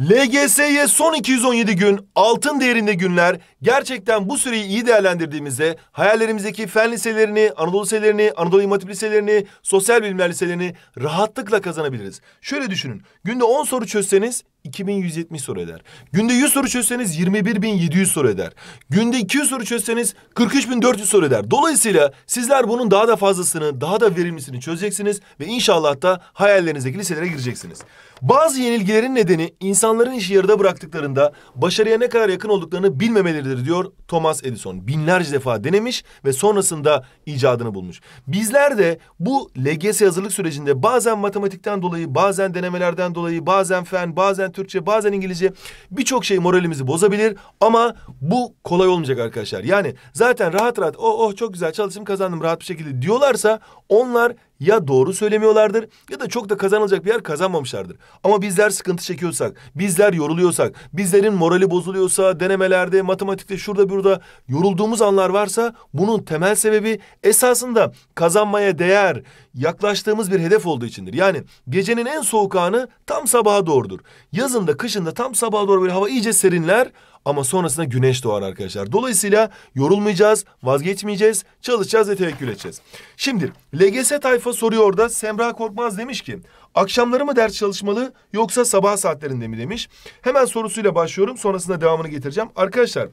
LGS'ye son 217 gün altın değerinde günler Gerçekten bu süreyi iyi değerlendirdiğimizde hayallerimizdeki fen liselerini, Anadolu liselerini, Anadolu İmam Hatip liselerini, sosyal bilimler liselerini rahatlıkla kazanabiliriz. Şöyle düşünün. Günde 10 soru çözseniz 2170 soru eder. Günde 100 soru çözseniz 21700 soru eder. Günde 200 soru çözseniz 43400 soru eder. Dolayısıyla sizler bunun daha da fazlasını, daha da verimlisini çözeceksiniz ve inşallah da hayallerinizdeki liselere gireceksiniz. Bazı yenilgilerin nedeni insanların işi yarıda bıraktıklarında başarıya ne kadar yakın olduklarını bilmemeleridir değerlidir diyor Thomas Edison. Binlerce defa denemiş ve sonrasında icadını bulmuş. Bizler de bu LGS hazırlık sürecinde bazen matematikten dolayı, bazen denemelerden dolayı, bazen fen, bazen Türkçe, bazen İngilizce birçok şey moralimizi bozabilir ama bu kolay olmayacak arkadaşlar. Yani zaten rahat rahat oh oh çok güzel çalıştım kazandım rahat bir şekilde diyorlarsa onlar ya doğru söylemiyorlardır ya da çok da kazanılacak bir yer kazanmamışlardır. Ama bizler sıkıntı çekiyorsak, bizler yoruluyorsak, bizlerin morali bozuluyorsa, denemelerde, matematikte şurada burada yorulduğumuz anlar varsa bunun temel sebebi esasında kazanmaya değer yaklaştığımız bir hedef olduğu içindir. Yani gecenin en soğuk anı tam sabaha doğrudur. Yazında, kışında tam sabaha doğru böyle hava iyice serinler. Ama sonrasında güneş doğar arkadaşlar. Dolayısıyla yorulmayacağız, vazgeçmeyeceğiz, çalışacağız ve tevekkül edeceğiz. Şimdi LGS tayfa soruyor da Semra Korkmaz demiş ki akşamları mı ders çalışmalı yoksa sabah saatlerinde mi demiş. Hemen sorusuyla başlıyorum sonrasında devamını getireceğim. Arkadaşlar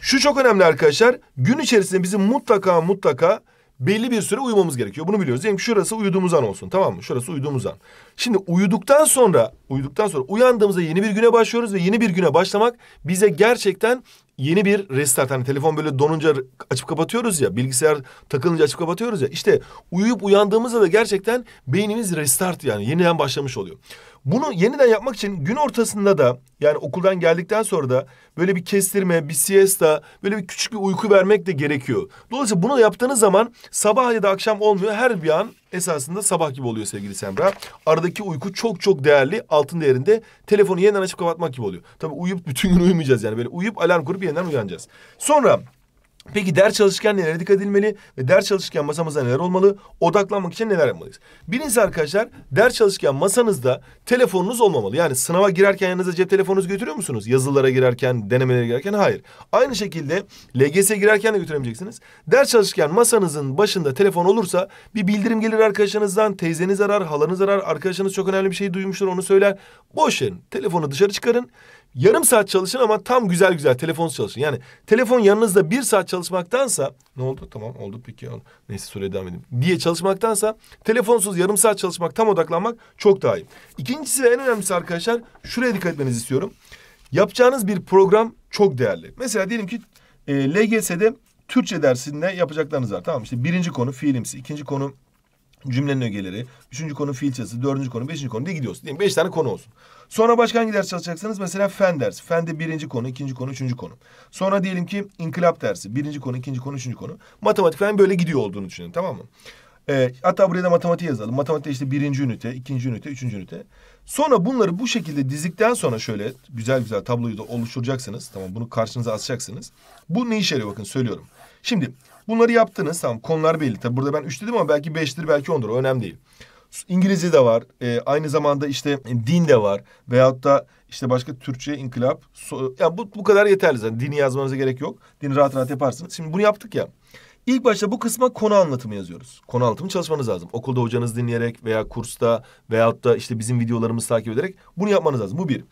şu çok önemli arkadaşlar gün içerisinde bizim mutlaka mutlaka belli bir süre uyumamız gerekiyor. Bunu biliyoruz. Diyelim yani şurası uyuduğumuz an olsun. Tamam mı? Şurası uyuduğumuz an. Şimdi uyuduktan sonra uyuduktan sonra uyandığımızda yeni bir güne başlıyoruz ve yeni bir güne başlamak bize gerçekten yeni bir restart. Hani telefon böyle donunca açıp kapatıyoruz ya. Bilgisayar takılınca açıp kapatıyoruz ya. İşte uyuyup uyandığımızda da gerçekten beynimiz restart yani. Yeniden başlamış oluyor. Bunu yeniden yapmak için gün ortasında da yani okuldan geldikten sonra da böyle bir kestirme, bir siesta, böyle bir küçük bir uyku vermek de gerekiyor. Dolayısıyla bunu yaptığınız zaman sabah ya da akşam olmuyor. Her bir an esasında sabah gibi oluyor sevgili Semra. Aradaki uyku çok çok değerli. Altın değerinde telefonu yeniden açıp kapatmak gibi oluyor. Tabii uyuyup bütün gün uyumayacağız yani. Böyle uyuyup alarm kurup yeniden uyanacağız. Sonra Peki ders çalışırken neler dikkat edilmeli ve ders çalışırken masamızda neler olmalı? Odaklanmak için neler yapmalıyız? Birincisi arkadaşlar ders çalışırken masanızda telefonunuz olmamalı. Yani sınava girerken yanınıza cep telefonunuzu götürüyor musunuz? Yazılara girerken, denemelere girerken hayır. Aynı şekilde LGS girerken de götüremeyeceksiniz. Ders çalışırken masanızın başında telefon olursa bir bildirim gelir arkadaşınızdan. Teyzeniz arar, halanız arar, arkadaşınız çok önemli bir şey duymuştur onu söyler. Boş verin. Telefonu dışarı çıkarın. Yarım saat çalışın ama tam güzel güzel telefonsuz çalışın. Yani telefon yanınızda bir saat çalışmaktansa ne oldu tamam oldu peki oldu. neyse süreye devam edeyim diye çalışmaktansa telefonsuz yarım saat çalışmak tam odaklanmak çok daha iyi. İkincisi ve en önemlisi arkadaşlar şuraya dikkat etmenizi istiyorum. Yapacağınız bir program çok değerli. Mesela diyelim ki e, LGS'de Türkçe dersinde yapacaklarınız var. Tamam işte birinci konu fiilimsi, ikinci konu cümlenin ögeleri, üçüncü konu fiil çalışısı, dördüncü konu, beşinci konu diye gidiyorsun. Değil mi? Beş tane konu olsun. Sonra başka hangi ders çalışacaksanız mesela fen dersi. Fen de birinci konu, ikinci konu, üçüncü konu. Sonra diyelim ki inkılap dersi. Birinci konu, ikinci konu, üçüncü konu. Matematik falan böyle gidiyor olduğunu düşünün tamam mı? Ee, hatta buraya da matematik yazalım. Matematikte işte birinci ünite, ikinci ünite, üçüncü ünite. Sonra bunları bu şekilde dizikten sonra şöyle güzel güzel tabloyu da oluşturacaksınız. Tamam bunu karşınıza asacaksınız. Bu ne işe yarıyor bakın söylüyorum. Şimdi Bunları yaptınız. Tamam konular belli. Tabi burada ben üç dedim ama belki beştir belki ondur. önemli değil. İngilizce de var. E, aynı zamanda işte din de var. Veyahut da işte başka Türkçe, inkılap. So, yani bu, bu kadar yeterli zaten. Dini yazmanıza gerek yok. Dini rahat rahat yaparsınız. Şimdi bunu yaptık ya. İlk başta bu kısma konu anlatımı yazıyoruz. Konu anlatımı çalışmanız lazım. Okulda hocanız dinleyerek veya kursta veyahut da işte bizim videolarımızı takip ederek bunu yapmanız lazım. Bu bir.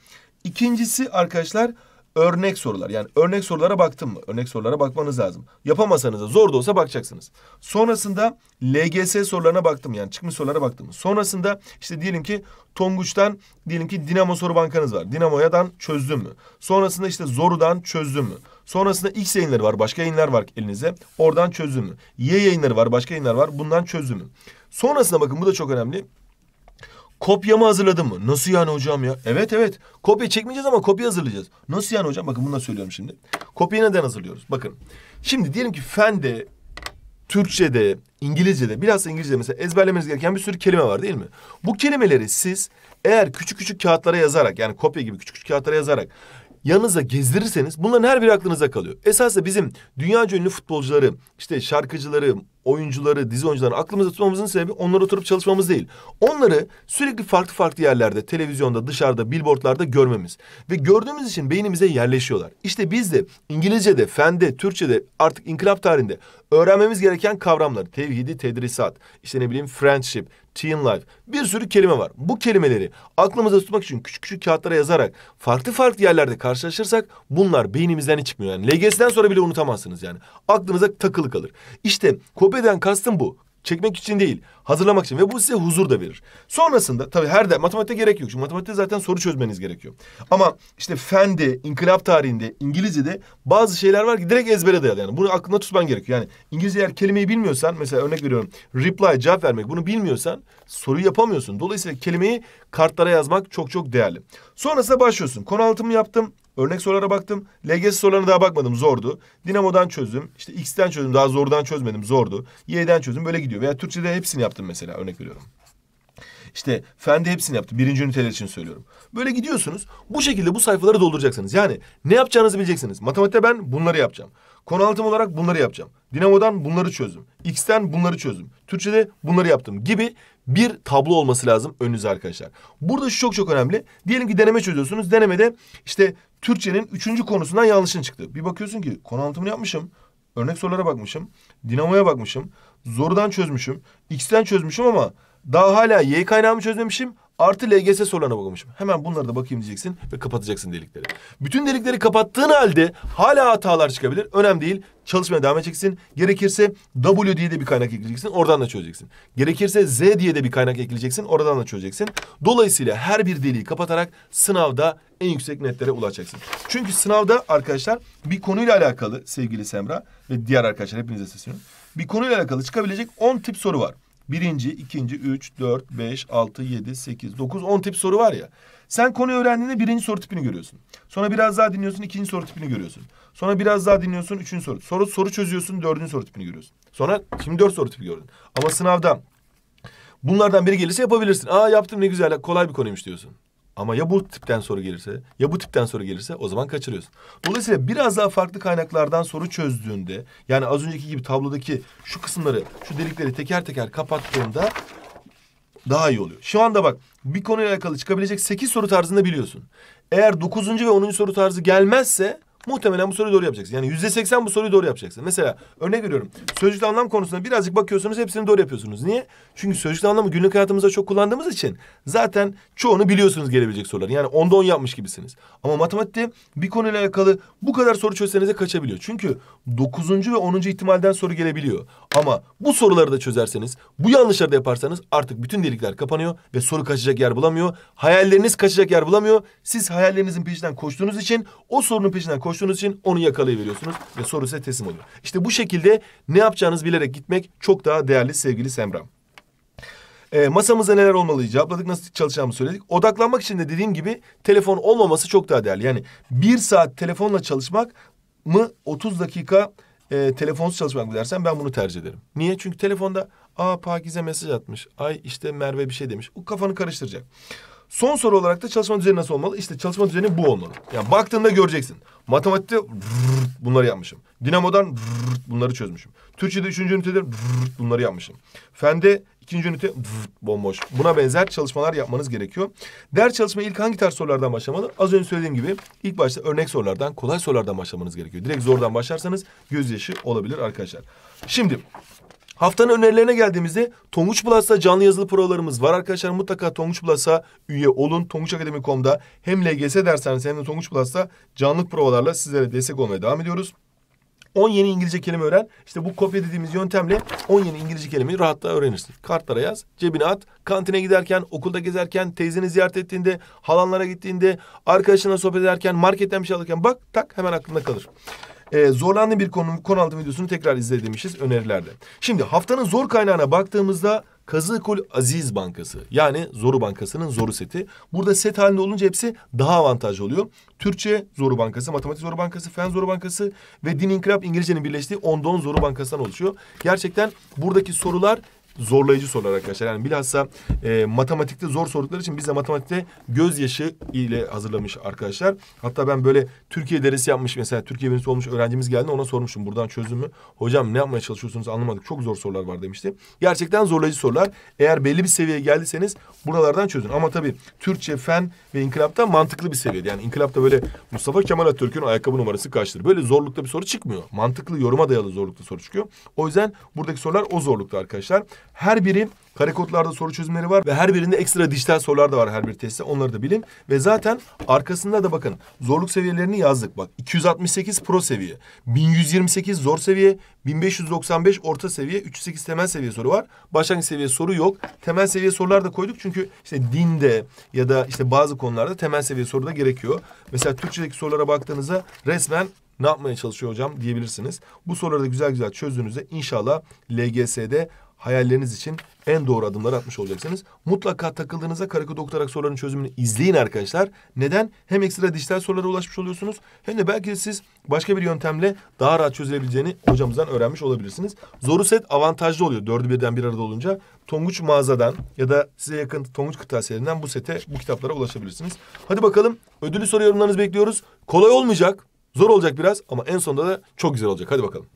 İkincisi arkadaşlar örnek sorular. Yani örnek sorulara baktın mı? Örnek sorulara bakmanız lazım. Yapamasanız da zor da olsa bakacaksınız. Sonrasında LGS sorularına baktım yani çıkmış sorulara baktım. Sonrasında işte diyelim ki Tonguç'tan diyelim ki Dinamo soru bankanız var. Dinamo'dan çözdün mü? Sonrasında işte Zoru'dan çözdün mü? Sonrasında X yayınları var. Başka yayınlar var elinize. Oradan çözdün mü? Y yayınları var. Başka yayınlar var. Bundan çözdün mü? Sonrasında bakın bu da çok önemli. Kopya mı hazırladın mı? Nasıl yani hocam ya? Evet evet. Kopya çekmeyeceğiz ama kopya hazırlayacağız. Nasıl yani hocam? Bakın bunu da söylüyorum şimdi. Kopyayı neden hazırlıyoruz? Bakın. Şimdi diyelim ki fende, Türkçe'de, İngilizce'de, biraz İngilizce'de mesela ezberlemeniz gereken bir sürü kelime var değil mi? Bu kelimeleri siz eğer küçük küçük kağıtlara yazarak yani kopya gibi küçük küçük kağıtlara yazarak yanınıza gezdirirseniz bunların her biri aklınıza kalıyor. Esasında bizim dünya ünlü futbolcuları, işte şarkıcıları, oyuncuları, dizi oyuncularını aklımızda tutmamızın sebebi onlara oturup çalışmamız değil. Onları sürekli farklı farklı yerlerde, televizyonda, dışarıda, billboardlarda görmemiz. Ve gördüğümüz için beynimize yerleşiyorlar. İşte biz de İngilizce'de, fende, Türkçe'de artık inkılap tarihinde öğrenmemiz gereken kavramlar. Tevhidi, tedrisat, işte ne bileyim friendship, teen life bir sürü kelime var. Bu kelimeleri aklımızda tutmak için küçük küçük kağıtlara yazarak farklı farklı yerlerde karşılaşırsak bunlar beynimizden çıkmıyor. Yani LGS'den sonra bile unutamazsınız yani. Aklınıza takılı kalır. İşte kopya Hubeden kastım bu. Çekmek için değil, hazırlamak için ve bu size huzur da verir. Sonrasında tabii her de matematikte gerek yok. Çünkü matematikte zaten soru çözmeniz gerekiyor. Ama işte fende, inkılap tarihinde, İngilizce'de bazı şeyler var ki direkt ezbere dayalı. Yani bunu aklında tutman gerekiyor. Yani İngilizce eğer kelimeyi bilmiyorsan mesela örnek veriyorum reply cevap vermek bunu bilmiyorsan soruyu yapamıyorsun. Dolayısıyla kelimeyi kartlara yazmak çok çok değerli. Sonrasında başlıyorsun. Konu altımı yaptım. Örnek sorulara baktım. LGS sorularına daha bakmadım. Zordu. Dinamo'dan çözdüm. İşte X'ten çözdüm. Daha zordan çözmedim. Zordu. Y'den çözdüm. Böyle gidiyor. Veya Türkçe'de hepsini yaptım mesela. Örnek veriyorum. İşte fende hepsini yaptım. Birinci üniteler için söylüyorum. Böyle gidiyorsunuz. Bu şekilde bu sayfaları dolduracaksınız. Yani ne yapacağınızı bileceksiniz. Matematikte ben bunları yapacağım. Konu altım olarak bunları yapacağım. Dinamo'dan bunları çözdüm. X'ten bunları çözdüm. Türkçe'de bunları yaptım gibi bir tablo olması lazım önünüze arkadaşlar. Burada şu çok çok önemli. Diyelim ki deneme çözüyorsunuz. Denemede işte Türkçenin üçüncü konusundan yanlışın çıktı. Bir bakıyorsun ki konu anlatımını yapmışım. Örnek sorulara bakmışım. Dinamoya bakmışım. Zorudan çözmüşüm. X'ten çözmüşüm ama daha hala Y kaynağımı çözmemişim artı LGS sorularına bakmışım. Hemen bunları da bakayım diyeceksin ve kapatacaksın delikleri. Bütün delikleri kapattığın halde hala hatalar çıkabilir. Önemli değil. Çalışmaya devam edeceksin. Gerekirse W diye de bir kaynak ekleyeceksin. Oradan da çözeceksin. Gerekirse Z diye de bir kaynak ekleyeceksin. Oradan da çözeceksin. Dolayısıyla her bir deliği kapatarak sınavda en yüksek netlere ulaşacaksın. Çünkü sınavda arkadaşlar bir konuyla alakalı sevgili Semra ve diğer arkadaşlar hepinize sesleniyorum. Bir konuyla alakalı çıkabilecek 10 tip soru var. Birinci, ikinci, üç, dört, beş, altı, yedi, sekiz, dokuz, on tip soru var ya. Sen konuyu öğrendiğinde birinci soru tipini görüyorsun. Sonra biraz daha dinliyorsun, ikinci soru tipini görüyorsun. Sonra biraz daha dinliyorsun, üçüncü soru. Soru, soru çözüyorsun, dördüncü soru tipini görüyorsun. Sonra şimdi dört soru tipi gördün. Ama sınavda bunlardan biri gelirse yapabilirsin. Aa yaptım ne güzel, kolay bir konuymuş diyorsun. Ama ya bu tipten soru gelirse, ya bu tipten soru gelirse o zaman kaçırıyorsun. Dolayısıyla biraz daha farklı kaynaklardan soru çözdüğünde, yani az önceki gibi tablodaki şu kısımları, şu delikleri teker teker kapattığında daha iyi oluyor. Şu anda bak bir konuyla alakalı çıkabilecek sekiz soru tarzını biliyorsun. Eğer dokuzuncu ve onuncu soru tarzı gelmezse Muhtemelen bu soruyu doğru yapacaksın. Yani yüzde seksen bu soruyu doğru yapacaksın. Mesela örnek veriyorum. Sözcükle anlam konusunda birazcık bakıyorsunuz hepsini doğru yapıyorsunuz. Niye? Çünkü sözcükle anlamı günlük hayatımızda çok kullandığımız için zaten çoğunu biliyorsunuz gelebilecek sorular. Yani onda on yapmış gibisiniz. Ama matematikte bir konuyla alakalı bu kadar soru çözseniz de kaçabiliyor. Çünkü dokuzuncu ve onuncu ihtimalden soru gelebiliyor. Ama bu soruları da çözerseniz, bu yanlışları da yaparsanız artık bütün delikler kapanıyor ve soru kaçacak yer bulamıyor. Hayalleriniz kaçacak yer bulamıyor. Siz hayallerinizin peşinden koştuğunuz için o sorunun peşinden koş koştuğunuz için onu yakalayıveriyorsunuz ve soru size teslim oluyor. İşte bu şekilde ne yapacağınızı bilerek gitmek çok daha değerli sevgili Semram. E, ee, masamızda neler olmalıyı cevapladık, nasıl çalışacağımızı söyledik. Odaklanmak için de dediğim gibi telefon olmaması çok daha değerli. Yani bir saat telefonla çalışmak mı 30 dakika e, telefonsuz çalışmak mı dersen ben bunu tercih ederim. Niye? Çünkü telefonda aa Pakize mesaj atmış, ay işte Merve bir şey demiş. O kafanı karıştıracak. Son soru olarak da çalışma düzeni nasıl olmalı? İşte çalışma düzeni bu olmalı. Yani baktığında göreceksin. Matematikte bunları yapmışım. Dinamodan bunları çözmüşüm. Türkçe'de üçüncü ünitede bunları yapmışım. Fende ikinci ünite bomboş. Buna benzer çalışmalar yapmanız gerekiyor. Ders çalışma ilk hangi tarz sorulardan başlamalı? Az önce söylediğim gibi ilk başta örnek sorulardan, kolay sorulardan başlamanız gerekiyor. Direkt zordan başlarsanız gözyaşı olabilir arkadaşlar. Şimdi Haftanın önerilerine geldiğimizde Tonguç Plus'ta canlı yazılı provalarımız var. Arkadaşlar mutlaka Tonguç Plus'a üye olun. Tonguçakademi.com'da hem LGS dersleriniz hem de Tonguç Plus'ta canlı provalarla sizlere destek olmaya devam ediyoruz. 10 yeni İngilizce kelime öğren. İşte bu kopya dediğimiz yöntemle 10 yeni İngilizce kelimeyi rahatla öğrenirsin. Kartlara yaz, cebine at. Kantine giderken, okulda gezerken, teyzeni ziyaret ettiğinde, halanlara gittiğinde, arkadaşına sohbet ederken, marketten bir şey alırken bak tak hemen aklında kalır e, zorlandığım bir konu, konu anlatım videosunu tekrar izle demişiz önerilerde. Şimdi haftanın zor kaynağına baktığımızda Kazıkul Aziz Bankası yani Zoru Bankası'nın Zoru seti. Burada set halinde olunca hepsi daha avantajlı oluyor. Türkçe Zoru Bankası, Matematik Zoru Bankası, Fen Zoru Bankası ve Din İnkılap İngilizcenin birleştiği Ondon Zoru Bankası'ndan oluşuyor. Gerçekten buradaki sorular zorlayıcı sorular arkadaşlar. Yani bilhassa e, matematikte zor sordukları için biz de matematikte gözyaşı ile hazırlamış arkadaşlar. Hatta ben böyle Türkiye derisi yapmış mesela Türkiye birincisi olmuş öğrencimiz geldi ona sormuştum buradan çözümü. Hocam ne yapmaya çalışıyorsunuz anlamadık çok zor sorular var demişti. Gerçekten zorlayıcı sorular. Eğer belli bir seviyeye geldiyseniz buralardan çözün. Ama tabii Türkçe, fen ve inkılapta mantıklı bir seviyede. Yani inkılapta böyle Mustafa Kemal Atatürk'ün ayakkabı numarası kaçtır? Böyle zorlukta bir soru çıkmıyor. Mantıklı yoruma dayalı zorlukta soru çıkıyor. O yüzden buradaki sorular o zorlukta arkadaşlar. Her biri kare kodlarda soru çözümleri var ve her birinde ekstra dijital sorular da var her bir testte. Onları da bilin. Ve zaten arkasında da bakın zorluk seviyelerini yazdık. Bak 268 pro seviye, 1128 zor seviye, 1595 orta seviye, 308 temel seviye soru var. Başlangıç seviye soru yok. Temel seviye sorular da koyduk çünkü işte dinde ya da işte bazı konularda temel seviye soru da gerekiyor. Mesela Türkçedeki sorulara baktığınızda resmen ne yapmaya çalışıyor hocam diyebilirsiniz. Bu soruları da güzel güzel çözdüğünüzde inşallah LGS'de hayalleriniz için en doğru adımları atmış olacaksınız. Mutlaka takıldığınızda karakod okutarak soruların çözümünü izleyin arkadaşlar. Neden? Hem ekstra dijital sorulara ulaşmış oluyorsunuz hem de belki de siz başka bir yöntemle daha rahat çözülebileceğini hocamızdan öğrenmiş olabilirsiniz. Zoru set avantajlı oluyor dördü birden bir arada olunca. Tonguç mağazadan ya da size yakın Tonguç kırtasiyelerinden bu sete bu kitaplara ulaşabilirsiniz. Hadi bakalım Ödülü soru yorumlarınızı bekliyoruz. Kolay olmayacak. Zor olacak biraz ama en sonunda da çok güzel olacak. Hadi bakalım.